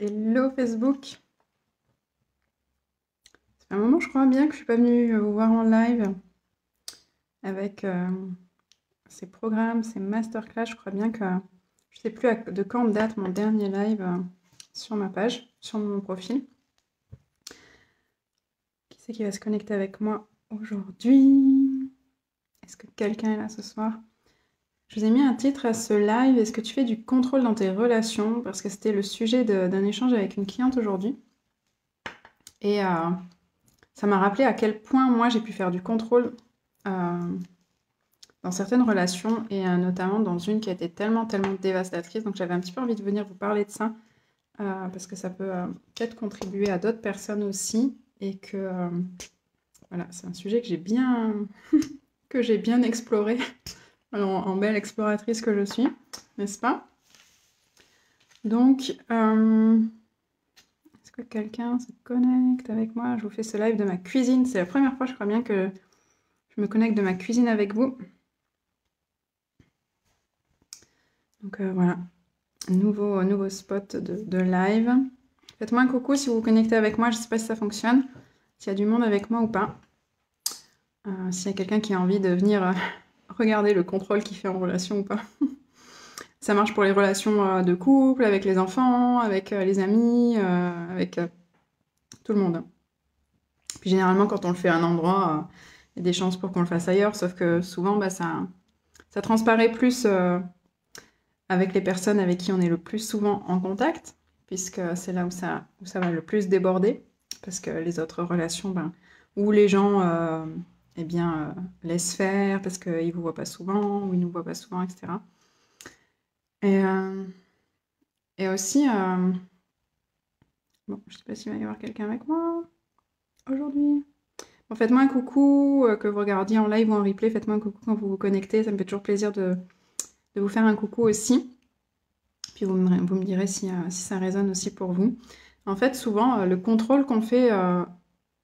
Hello Facebook c'est un moment, je crois bien, que je ne suis pas venue euh, vous voir en live avec euh, ces programmes, ces masterclass. Je crois bien que je ne sais plus de quand date mon dernier live euh, sur ma page, sur mon profil. Qui c'est qui va se connecter avec moi aujourd'hui Est-ce que quelqu'un est là ce soir je vous ai mis un titre à ce live, Est-ce que tu fais du contrôle dans tes relations Parce que c'était le sujet d'un échange avec une cliente aujourd'hui. Et euh, ça m'a rappelé à quel point moi j'ai pu faire du contrôle euh, dans certaines relations et euh, notamment dans une qui a été tellement, tellement dévastatrice. Donc j'avais un petit peu envie de venir vous parler de ça parce que ça peut peut-être contribuer à d'autres personnes aussi et que voilà, c'est un sujet que j'ai bien, que j'ai bien exploré en, belle exploratrice que je suis, n'est-ce pas Donc, euh, est-ce que quelqu'un se connecte avec moi Je vous fais ce live de ma cuisine. C'est la première fois, je crois bien, que je me connecte de ma cuisine avec vous. Donc euh, voilà, nouveau, nouveau spot de, live. Faites-moi un coucou si vous vous connectez avec moi, je ne sais pas si ça fonctionne, s'il y a du monde avec moi ou pas. Euh, s'il y a quelqu'un qui a envie de venir regardez le contrôle qu'il fait en relation ou pas. Ça marche pour les relations euh, de couple, avec les enfants, avec euh, les amis, euh, avec tout le monde. Puis généralement, quand on le fait à un endroit, il y a des chances pour qu'on le fasse ailleurs, sauf que souvent, bah, ça, ça transparaît plus avec les personnes avec qui on est le plus souvent en contact, puisque c'est là où ça, ça va le plus déborder, parce que les autres relations, ben, où les gens eh bien, euh, laisse faire parce qu'il ne vous voit pas souvent ou il ne nous voit pas souvent, etc. Et, euh, et aussi, euh, bon, je ne sais pas s'il va y avoir quelqu'un avec moi aujourd'hui. faites-moi un coucou, que vous regardiez en live ou en replay, faites-moi un coucou quand vous vous connectez, ça me fait toujours plaisir de, de vous faire un coucou aussi. Puis vous me, vous me direz si, si, ça résonne aussi pour vous. En fait, souvent, le contrôle qu'on fait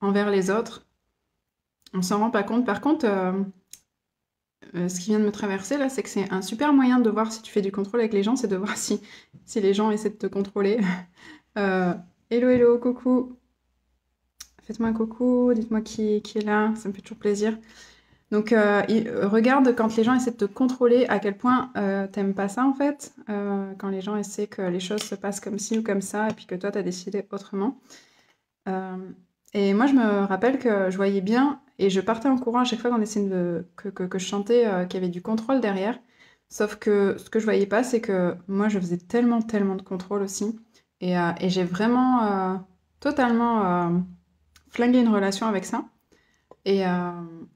envers les autres, on s'en rend pas compte. Par contre, euh, euh, ce qui vient de me traverser là, c'est que c'est un super moyen de voir si tu fais du contrôle avec les gens, c'est de voir si, les gens essaient de te contrôler. Euh, hello, hello, coucou. Faites-moi un coucou, dites-moi qui, est là, ça me fait toujours plaisir. Donc regarde quand les gens essaient de te contrôler, à quel point t'aimes pas ça en fait, quand les gens essaient que les choses se passent comme ci ou comme ça, et puis que toi tu as décidé autrement. Et moi, je me rappelle que je voyais bien et je partais en courant à chaque fois qu'on essayait de, que, que, je chantais, euh, qu'il y avait du contrôle derrière. Sauf que ce que je voyais pas, c'est que moi, je faisais tellement, tellement de contrôle aussi. Et, euh, j'ai vraiment euh, totalement flingué une relation avec ça. Et euh,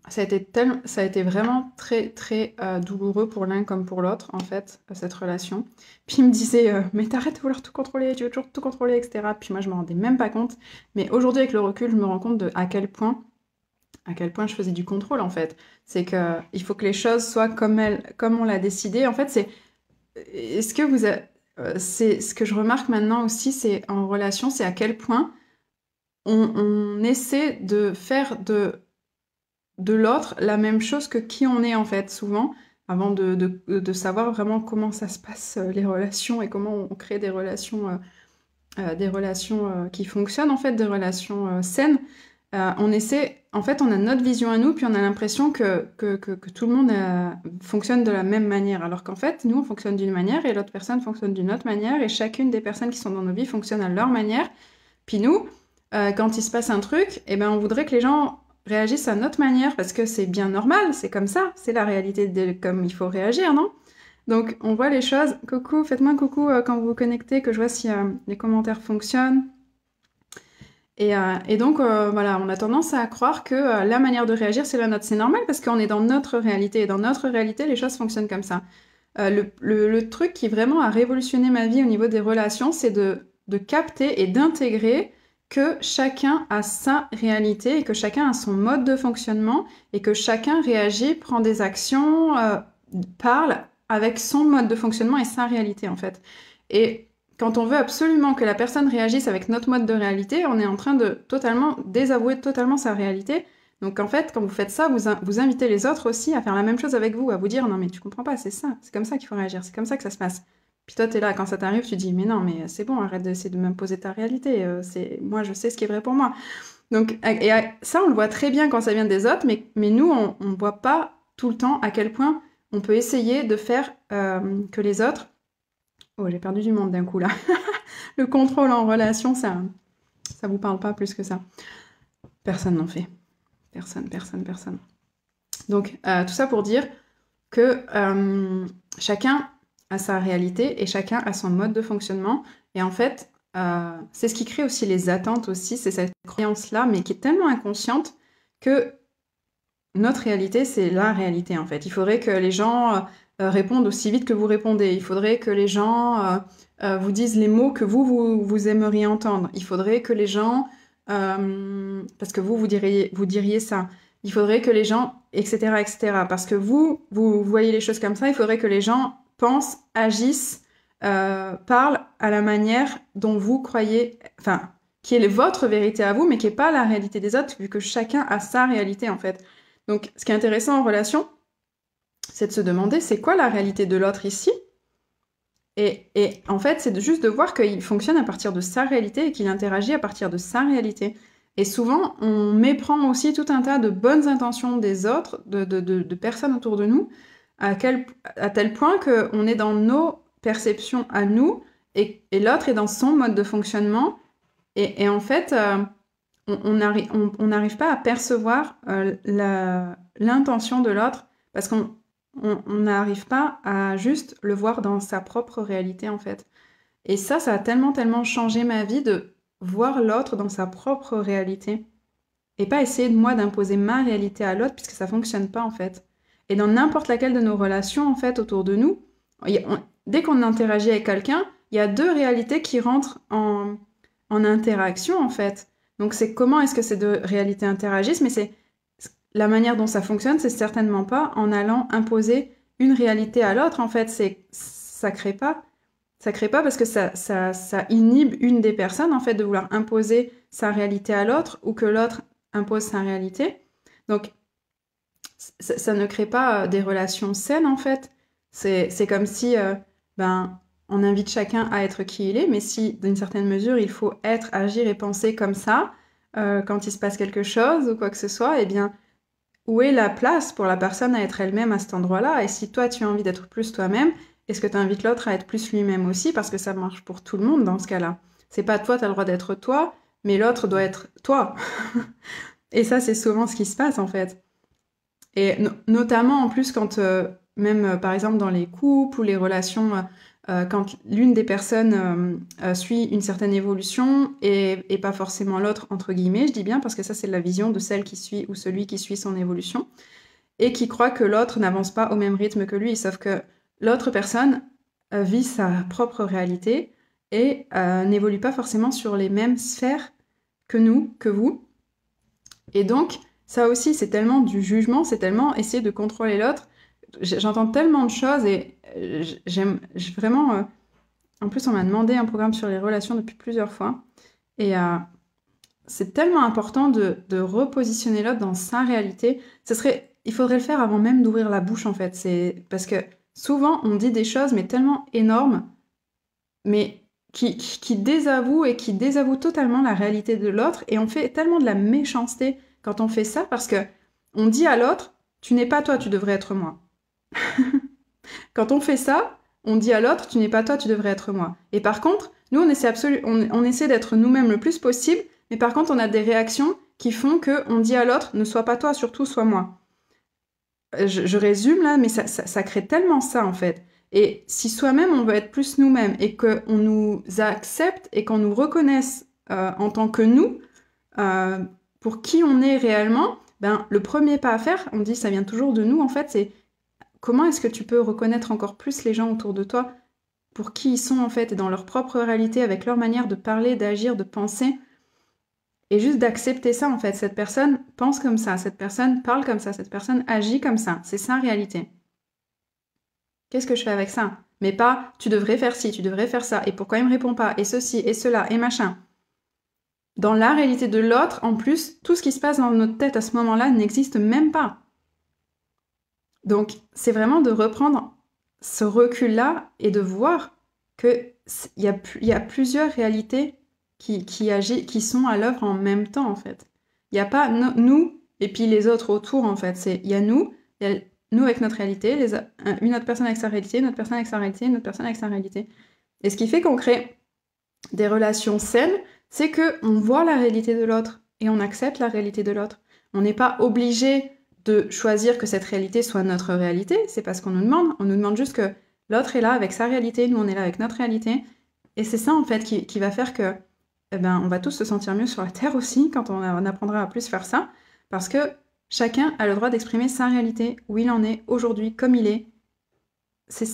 ça, a été tel... ça a été vraiment très, très euh, douloureux pour l'un comme pour l'autre, en fait, euh, cette relation. Puis il me disait, mais t'arrêtes de vouloir tout contrôler, tu veux toujours tout contrôler, etc. Puis moi, je me rendais même pas compte. Mais aujourd'hui, avec le recul, je me rends compte de à quel point à quel point je faisais du contrôle en fait. C'est que il faut que les choses soient comme elles, comme on l'a décidé. En fait, c'est est-ce que vous, c'est ce que je remarque maintenant aussi, c'est en relation, c'est à quel point on essaie de faire de de l'autre la même chose que qui on est en fait souvent avant de, savoir vraiment comment ça se passe euh, les relations et comment on crée des relations, euh, euh, des relations qui fonctionnent en fait, des relations saines. on essaie, en fait, on a notre vision à nous, puis on a l'impression que, que, tout le monde fonctionne de la même manière, alors qu'en fait, nous, on fonctionne d'une manière et l'autre personne fonctionne d'une autre manière, et chacune des personnes qui sont dans nos vies fonctionne à leur manière. Puis nous, quand il se passe un truc, eh ben, on voudrait que les gens réagissent à notre manière parce que c'est bien normal, c'est comme ça, c'est la réalité de comme il faut réagir, non Donc on voit les choses. Coucou, faites-moi un coucou euh, quand vous vous connectez, que je vois si euh, les commentaires fonctionnent. Et, euh, donc voilà, on a tendance à croire que la manière de réagir c'est la nôtre. C'est normal parce qu'on est dans notre réalité et dans notre réalité les choses fonctionnent comme ça. Le, truc qui vraiment a révolutionné ma vie au niveau des relations, c'est de, de capter et d'intégrer que chacun a sa réalité et que chacun a son mode de fonctionnement et que chacun réagit, prend des actions, euh, parle avec son mode de fonctionnement et sa réalité en fait. Et quand on veut absolument que la personne réagisse avec notre mode de réalité, on est en train de totalement désavouer totalement sa réalité. Donc en fait, quand vous faites ça, vous, vous invitez les autres aussi à faire la même chose avec vous, à vous dire non mais tu comprends pas, c'est ça, c'est comme ça qu'il faut réagir, c'est comme ça que ça se passe. Puis toi, tu es là, quand ça t'arrive, tu dis, mais non, mais c'est bon, arrête d'essayer de m'imposer ta réalité. Euh, c'est Moi, je sais ce qui est vrai pour moi. Donc, et ça, on le voit très bien quand ça vient des autres, mais, mais nous, on ne voit pas tout le temps à quel point on peut essayer de faire euh, que les autres. Oh, j'ai perdu du monde d'un coup là. le contrôle en relation, ça ça vous parle pas plus que ça. Personne n'en fait. Personne, personne, personne. Donc, euh, tout ça pour dire que chacun à sa réalité et chacun à son mode de fonctionnement. Et en fait, euh, c'est ce qui crée aussi les attentes aussi, c'est cette croyance-là, mais qui est tellement inconsciente que notre réalité, c'est la réalité en fait. Il faudrait que les gens euh, euh, répondent aussi vite que vous répondez. Il faudrait que les gens vous disent les mots que vous, vous, vous, aimeriez entendre. Il faudrait que les gens... parce que vous, vous diriez, vous diriez ça. Il faudrait que les gens, etc., etc. Parce que vous, vous voyez les choses comme ça, il faudrait que les gens pensent, agissent, euh, parlent à la manière dont vous croyez, enfin, qui est votre vérité à vous, mais qui n'est pas la réalité des autres, vu que chacun a sa réalité en fait. Donc, ce qui est intéressant en relation, c'est de se demander c'est quoi la réalité de l'autre ici et, et, en fait, c'est juste de voir qu'il fonctionne à partir de sa réalité et qu'il interagit à partir de sa réalité. Et souvent, on méprend aussi tout un tas de bonnes intentions des autres, de, de personnes autour de nous, à, tel point qu'on est dans nos perceptions à nous et, l'autre est dans son mode de fonctionnement. Et, en fait, euh, on n'arrive pas à percevoir euh, l'intention de l'autre parce qu'on n'arrive pas à juste le voir dans sa propre réalité en fait. Et ça, ça a tellement, tellement changé ma vie de voir l'autre dans sa propre réalité et pas essayer de moi d'imposer ma réalité à l'autre puisque ça fonctionne pas en fait. Et dans n'importe laquelle de nos relations, en fait, autour de nous, dès qu'on interagit avec quelqu'un, il y a deux réalités qui rentrent en, interaction, en fait. Donc, c'est comment est-ce que ces deux réalités interagissent, mais c'est la manière dont ça fonctionne, c'est certainement pas en allant imposer une réalité à l'autre. En fait, c'est ça crée pas. Ça crée pas parce que ça, ça, ça inhibe une des personnes, en fait, de vouloir imposer sa réalité à l'autre ou que l'autre impose sa réalité. Donc, ça, ne crée pas euh, des relations saines en fait. C'est comme si euh, ben, on invite chacun à être qui il est, mais si d'une certaine mesure il faut être, agir et penser comme ça euh, quand il se passe quelque chose ou quoi que ce soit, eh bien où est la place pour la personne à être elle-même à cet endroit-là Et si toi tu as envie d'être plus toi-même, est-ce que tu invites l'autre à être plus lui-même aussi Parce que ça marche pour tout le monde dans ce cas-là. C'est pas toi, tu as le droit d'être toi, mais l'autre doit être toi. et ça, c'est souvent ce qui se passe en fait. Et notamment en plus quand, euh, même euh, par exemple dans les couples ou les relations, euh, quand l'une des personnes suit une certaine évolution et, pas forcément l'autre, entre guillemets, je dis bien parce que ça c'est la vision de celle qui suit ou celui qui suit son évolution et qui croit que l'autre n'avance pas au même rythme que lui, sauf que l'autre personne vit sa propre réalité et n'évolue pas forcément sur les mêmes sphères que nous, que vous. Et donc, ça aussi, c'est tellement du jugement, c'est tellement essayer de contrôler l'autre. J'entends tellement de choses et euh, j'aime vraiment. Euh, en plus, on m'a demandé un programme sur les relations depuis plusieurs fois. Et euh, c'est tellement important de, repositionner l'autre dans sa réalité. Ce serait, il faudrait le faire avant même d'ouvrir la bouche, en fait. C'est parce que souvent, on dit des choses, mais tellement énormes, mais qui, qui, qui désavouent et qui désavouent totalement la réalité de l'autre. Et on fait tellement de la méchanceté quand on fait ça parce que on dit à l'autre tu n'es pas toi, tu devrais être moi. quand on fait ça, on dit à l'autre tu n'es pas toi, tu devrais être moi. Et par contre, nous on essaie absolument, on, essaie d'être nous-mêmes le plus possible, mais par contre on a des réactions qui font que on dit à l'autre ne sois pas toi, surtout sois moi. Euh, je, résume là, mais ça, crée tellement ça en fait. Et si soi-même on veut être plus nous-mêmes et qu'on nous accepte et qu'on nous reconnaisse euh, en tant que nous, euh, pour qui on est réellement, ben, le premier pas à faire, on dit ça vient toujours de nous en fait, c'est comment est-ce que tu peux reconnaître encore plus les gens autour de toi pour qui ils sont en fait, et dans leur propre réalité, avec leur manière de parler, d'agir, de penser, et juste d'accepter ça en fait. Cette personne pense comme ça, cette personne parle comme ça, cette personne agit comme ça, c'est sa réalité. Qu'est-ce que je fais avec ça Mais pas tu devrais faire ci, tu devrais faire ça, et pourquoi il me répond pas, et ceci, et cela, et machin. Dans la réalité de l'autre, en plus, tout ce qui se passe dans notre tête à ce moment-là n'existe même pas. Donc, c'est vraiment de reprendre ce recul-là et de voir qu'il y, y, a plusieurs réalités qui, sont à l'œuvre en même temps, en fait. Il n'y a pas nous et puis les autres autour, en fait. Il y a nous, nous avec notre réalité, une autre personne avec sa réalité, une autre personne avec sa réalité, une autre personne avec sa réalité. Et ce qui fait qu'on crée des relations saines c'est que on voit la réalité de l'autre et on accepte la réalité de l'autre. On n'est pas obligé de choisir que cette réalité soit notre réalité, c'est parce qu'on nous demande, on nous demande juste que l'autre est là avec sa réalité, nous on est là avec notre réalité, et c'est ça en fait qui, va faire que eh ben, on va tous se sentir mieux sur la Terre aussi quand on apprendra à plus faire ça, parce que chacun a le droit d'exprimer sa réalité, où il en est aujourd'hui, comme il est. C'est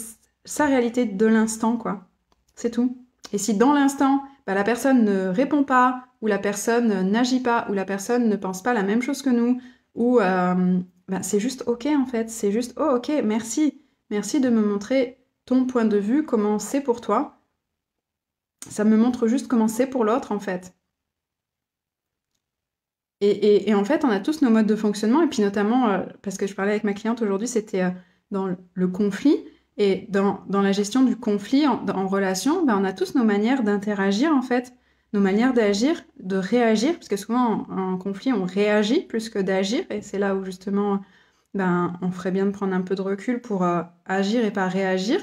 sa réalité de l'instant, quoi. C'est tout. Et si dans l'instant, bah, la personne ne répond pas, ou la personne n'agit pas, ou la personne ne pense pas la même chose que nous, ou euh, bah, c'est juste ok en fait, c'est juste oh ok, merci, merci de me montrer ton point de vue, comment c'est pour toi. Ça me montre juste comment c'est pour l'autre en fait. Et, en fait, on a tous nos modes de fonctionnement, et puis notamment, euh, parce que je parlais avec ma cliente aujourd'hui, c'était euh, dans le conflit. Et dans, la gestion du conflit en, relation, ben, on a tous nos manières d'interagir, en fait, nos manières d'agir, de réagir, parce que souvent en, conflit, on réagit plus que d'agir, et c'est là où justement, ben, on ferait bien de prendre un peu de recul pour euh, agir et pas réagir,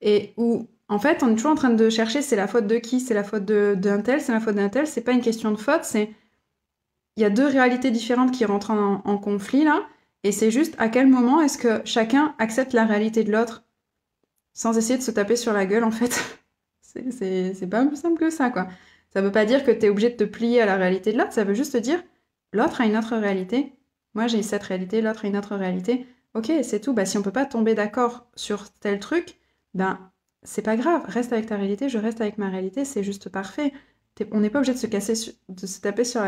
et où, en fait, on est toujours en train de chercher, c'est la faute de qui, c'est la faute d'un tel, c'est la faute d'un tel, c'est pas une question de faute, c'est... Il y a deux réalités différentes qui rentrent en, en conflit, là, et c'est juste à quel moment est-ce que chacun accepte la réalité de l'autre sans essayer de se taper sur la gueule, en fait. c'est pas plus simple que ça, quoi. Ça veut pas dire que t'es obligé de te plier à la réalité de l'autre, ça veut juste dire l'autre a une autre réalité, moi j'ai cette réalité, l'autre a une autre réalité. Ok, c'est tout. Bah, si on peut pas tomber d'accord sur tel truc, ben c'est pas grave, reste avec ta réalité, je reste avec ma réalité, c'est juste parfait. On n'est pas obligé de se casser, de se taper sur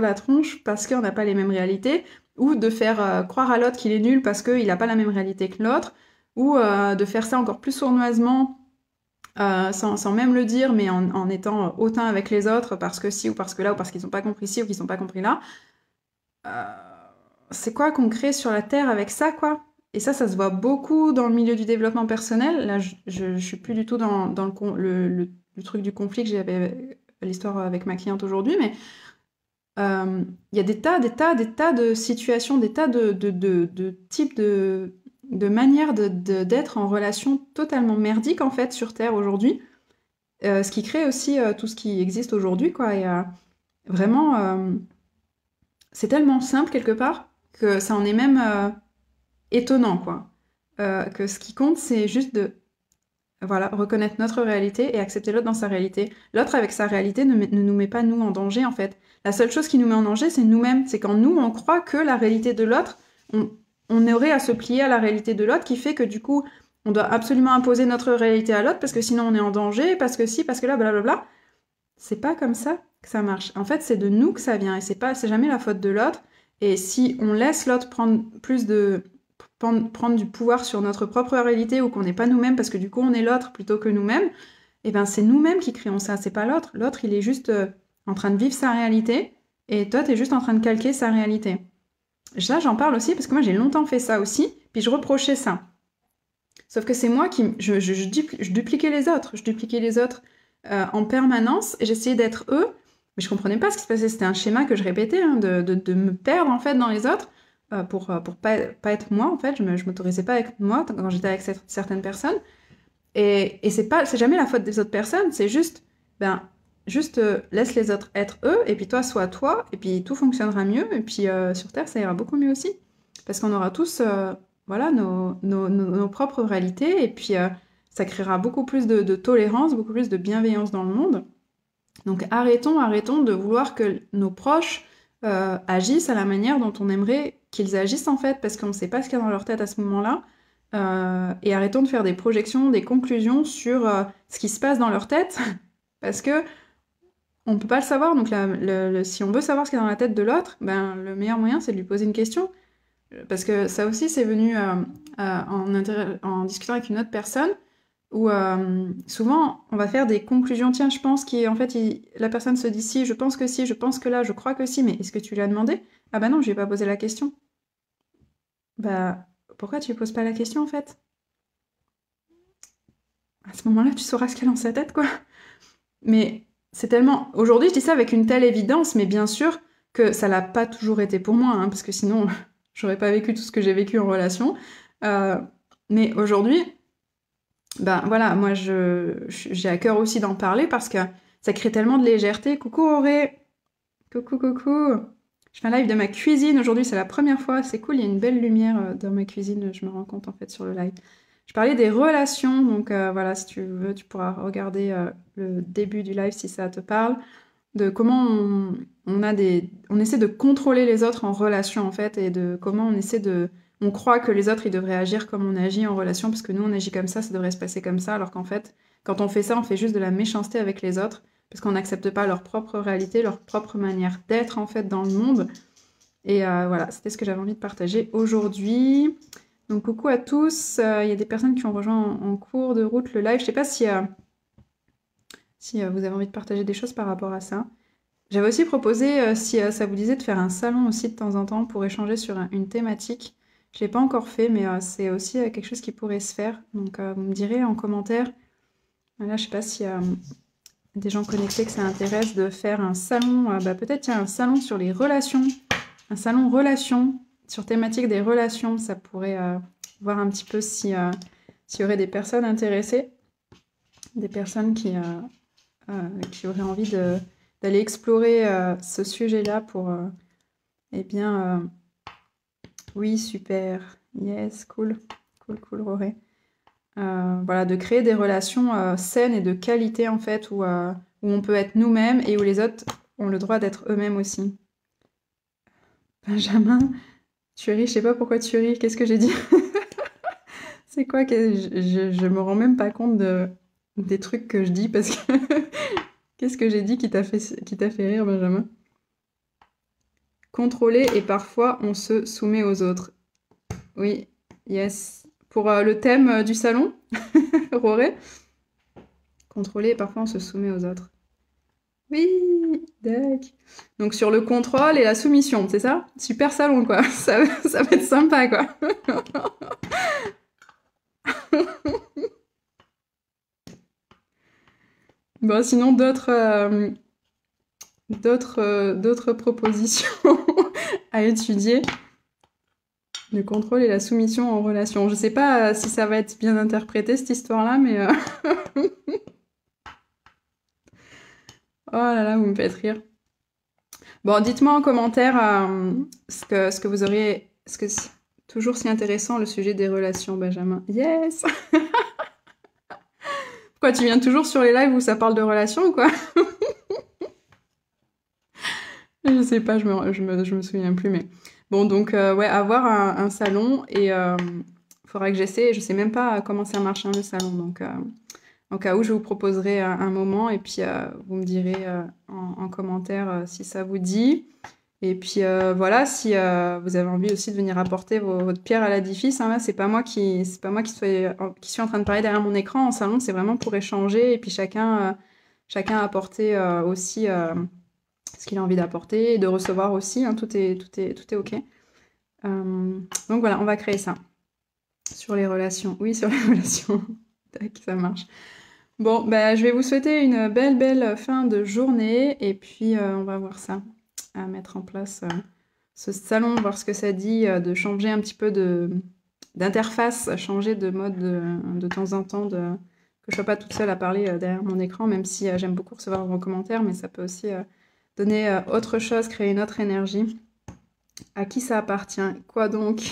la, tronche parce qu'on n'a pas les mêmes réalités, ou de faire euh, croire à l'autre qu'il est nul parce qu'il n'a pas la même réalité que l'autre ou euh, de faire ça encore plus sournoisement, euh, sans, sans, même le dire, mais en, étant euh, hautain avec les autres, parce que si, ou parce que là, ou parce qu'ils n'ont pas compris ci, ou qu'ils n'ont pas compris là. c'est quoi qu'on crée sur la Terre avec ça, quoi Et ça, ça se voit beaucoup dans le milieu du développement personnel. Là, je ne suis plus du tout dans, dans le, le, truc du conflit que j'avais l'histoire avec ma cliente aujourd'hui, mais il y a des tas, des tas, des tas de situations, des tas de, de, de types de de manière d'être de, d'être en relation totalement merdique en fait sur Terre aujourd'hui, euh, ce qui crée aussi euh, tout ce qui existe aujourd'hui quoi. Et euh, vraiment, c'est tellement simple quelque part que ça en est même étonnant quoi. que ce qui compte c'est juste de voilà reconnaître notre réalité et accepter l'autre dans sa réalité. L'autre avec sa réalité ne, ne nous met pas nous en danger en fait. La seule chose qui nous met en danger c'est nous-mêmes, c'est quand nous on croit que la réalité de l'autre on aurait à se plier à la réalité de l'autre qui fait que du coup, on doit absolument imposer notre réalité à l'autre parce que sinon on est en danger, parce que si, parce que là, blablabla. C'est pas comme ça que ça marche. En fait, c'est de nous que ça vient et c'est pas, c'est jamais la faute de l'autre. Et si on laisse l'autre prendre plus de prendre du pouvoir sur notre propre réalité ou qu'on n'est pas nous-mêmes parce que du coup on est l'autre plutôt que nous-mêmes, et eh ben c'est nous-mêmes qui créons ça, c'est pas l'autre. L'autre il est juste euh, en train de vivre sa réalité et toi tu es juste en train de calquer sa réalité. Ça, j'en parle aussi parce que moi, j'ai longtemps fait ça aussi, puis je reprochais ça. Sauf que c'est moi qui... Je, je, je, dupliquais les autres, je dupliquais les autres euh, en permanence, et j'essayais d'être eux, mais je comprenais pas ce qui se passait. C'était un schéma que je répétais, hein, de, de, me perdre en fait dans les autres, euh, pour, euh, pour pas, être moi en fait. Je ne m'autorisais pas avec moi quand j'étais avec certaines personnes. Et, et c'est pas, c'est jamais la faute des autres personnes, c'est juste, ben, juste euh, laisse les autres être eux, et puis toi, sois toi, et puis tout fonctionnera mieux, et puis euh, sur Terre, ça ira beaucoup mieux aussi. Parce qu'on aura tous euh, voilà, nos, propres réalités, et puis ça créera beaucoup plus de, de, tolérance, beaucoup plus de bienveillance dans le monde. Donc arrêtons, arrêtons de vouloir que nos proches agissent à la manière dont on aimerait qu'ils agissent en fait, parce qu'on ne sait pas ce qu'il y a dans leur tête à ce moment-là. et arrêtons de faire des projections, des conclusions sur ce qui se passe dans leur tête, parce que on peut pas le savoir. Donc, si on veut savoir ce qu'il y a dans la tête de l'autre, ben, le meilleur moyen, c'est de lui poser une question. Euh, parce que ça aussi, c'est venu euh, euh, en, discutant avec une autre personne, où souvent, on va faire des conclusions. Tiens, je pense en fait, la personne se dit si, je pense que si, je pense que là, je crois que si, mais est-ce que tu lui as demandé Ah ben non, je lui ai pas posé la question. Bah, pourquoi tu lui poses pas la question, en fait À ce moment-là, tu sauras ce qu'elle a dans sa tête, quoi. Mais c'est tellement. Aujourd'hui, je dis ça avec une telle évidence, mais bien sûr que ça l'a pas toujours été pour moi, hein, parce que sinon, j'aurais pas vécu tout ce que j'ai vécu en relation. Euh, mais aujourd'hui, ben voilà, moi, je, j'ai à cœur aussi d'en parler parce que ça crée tellement de légèreté. Coucou Auré Coucou, coucou Je fais un live de ma cuisine aujourd'hui, c'est la première fois, c'est cool, il y a une belle lumière euh, dans ma cuisine, je me rends compte en fait sur le live. Je parlais des relations, donc euh, voilà, si tu veux, tu pourras regarder euh, le début du live si ça te parle, de comment on, a des, on essaie de contrôler les autres en relation en fait, et de comment on essaie de, on croit que les autres ils devraient agir comme on agit en relation parce que nous on agit comme ça, ça devrait se passer comme ça, alors qu'en fait, quand on fait ça, on fait juste de la méchanceté avec les autres parce qu'on n'accepte pas leur propre réalité, leur propre manière d'être en fait dans le monde. Et euh, voilà, c'était ce que j'avais envie de partager aujourd'hui. Donc coucou à tous. Euh, il y a des personnes qui ont rejoint en, cours de route le live. Je ne sais pas si, euh, euh, vous avez envie de partager des choses par rapport à ça. J'avais aussi proposé, si ça vous disait, de faire un salon aussi de temps en temps pour échanger sur une thématique. Je l'ai pas encore fait, mais c'est aussi quelque chose qui pourrait se faire. Donc vous me direz en commentaire. Là, je sais pas si des gens connectés que ça intéresse de faire un salon. bah, Peut-être y a un salon sur les relations, un salon relations sur thématique des relations, ça pourrait euh, voir un petit peu euh, s'il y aurait des personnes intéressées, des personnes qui, euh, qui auraient envie d'aller explorer ce sujet-là pour, eh bien, oui, super, yes, cool, cool, cool, Roré. voilà, de créer des relations saines et de qualité en fait, où, où on peut être nous-mêmes et où les autres ont le droit d'être eux-mêmes aussi. Benjamin, tu ris, je sais pas pourquoi tu ris, qu'est-ce que j'ai dit C'est quoi que je, me rends même pas compte de, des trucs que je dis parce que qu'est-ce que j'ai dit qui t'a fait, fait rire, Benjamin Contrôler et parfois on se soumet aux autres. Oui, yes. Pour euh, le thème euh, du salon, Roré, contrôler et parfois on se soumet aux autres. Oui, Donc sur le contrôle et la soumission, c'est ça Super salon, quoi. Ça, va être sympa, quoi. bon, sinon, d'autres euh, euh, d'autres propositions à étudier. Le contrôle et la soumission en relation. Je sais pas euh, si ça va être bien interprété, cette histoire-là, mais... Oh là là, vous me faites rire. Bon, dites-moi en commentaire euh, ce, que, ce que vous auriez. Ce que toujours si intéressant le sujet des relations, Benjamin. Yes Pourquoi tu viens toujours sur les lives où ça parle de relations ou quoi Je sais pas, je me, me, souviens plus, mais. Bon, donc, euh, ouais, avoir un, salon et il euh, faudra que j'essaie. Je sais même pas comment ça marche, hein, le salon, donc. Au cas où, je vous proposerai euh, un moment et puis euh, vous me direz euh, en, commentaire si ça vous dit. Et puis voilà, si vous avez envie aussi de venir apporter votre pierre à l'édifice, hein, là c'est pas moi qui c'est pas moi qui, qui, suis en train de parler derrière mon écran en salon, c'est vraiment pour échanger et puis chacun chacun apporter aussi ce qu'il a envie d'apporter et de recevoir aussi. Hein, tout est tout est tout est ok. donc voilà, on va créer ça sur les relations. Oui, sur les relations. Tac, ça marche. Bon, bah, je vais vous souhaiter une belle, belle fin de journée et puis euh, on va voir ça, à mettre en place euh, ce salon, voir ce que ça dit, euh, de changer un petit peu d'interface, changer de mode de, temps en temps, que je ne sois pas toute seule à parler derrière mon écran, même si j'aime beaucoup recevoir vos commentaires, mais ça peut aussi donner autre chose, créer une autre énergie. À qui ça appartient Quoi donc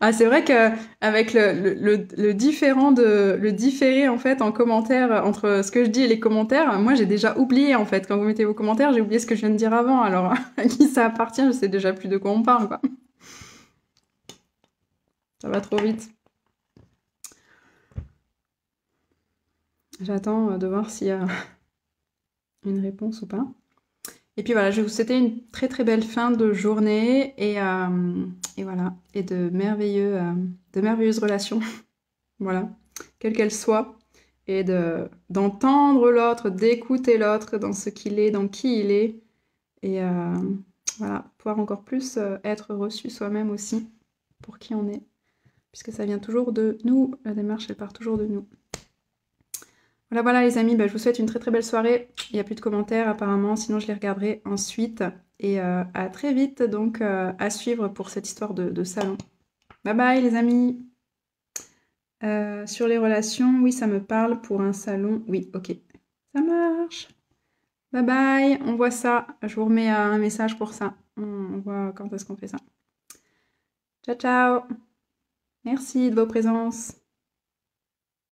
ah, c'est vrai que avec le, différent de le différé en fait en commentaire euh, entre ce que je dis et les commentaires, euh, moi j'ai déjà oublié en fait quand vous mettez vos commentaires, j'ai oublié ce que je viens de dire avant. Alors à qui ça appartient, je sais déjà plus de quoi on parle quoi. Ça va trop vite. J'attends euh, de voir s'il y a une réponse ou pas. Et puis voilà, je vous souhaiter une très très belle fin de journée et, euh, et voilà, et de, merveilleux, euh, de merveilleuses relations, voilà, quelles qu'elles soient, et d'entendre l'autre, d'écouter l'autre dans ce qu'il est, dans qui il est, et euh, voilà, pouvoir encore plus être reçu soi-même aussi pour qui on est, puisque ça vient toujours de nous, la démarche elle part toujours de nous. Voilà, voilà les amis, bah, je vous souhaite une très très belle soirée. Il n'y a plus de commentaires apparemment, sinon je les regarderai ensuite. Et euh, à très vite donc euh, à suivre pour cette histoire de, salon. Bye bye les amis. Euh, sur les relations, oui ça me parle pour un salon. Oui, ok. Ça marche. Bye bye, on voit ça. Je vous remets un message pour ça. On voit quand est-ce qu'on fait ça. Ciao ciao. Merci de vos présences.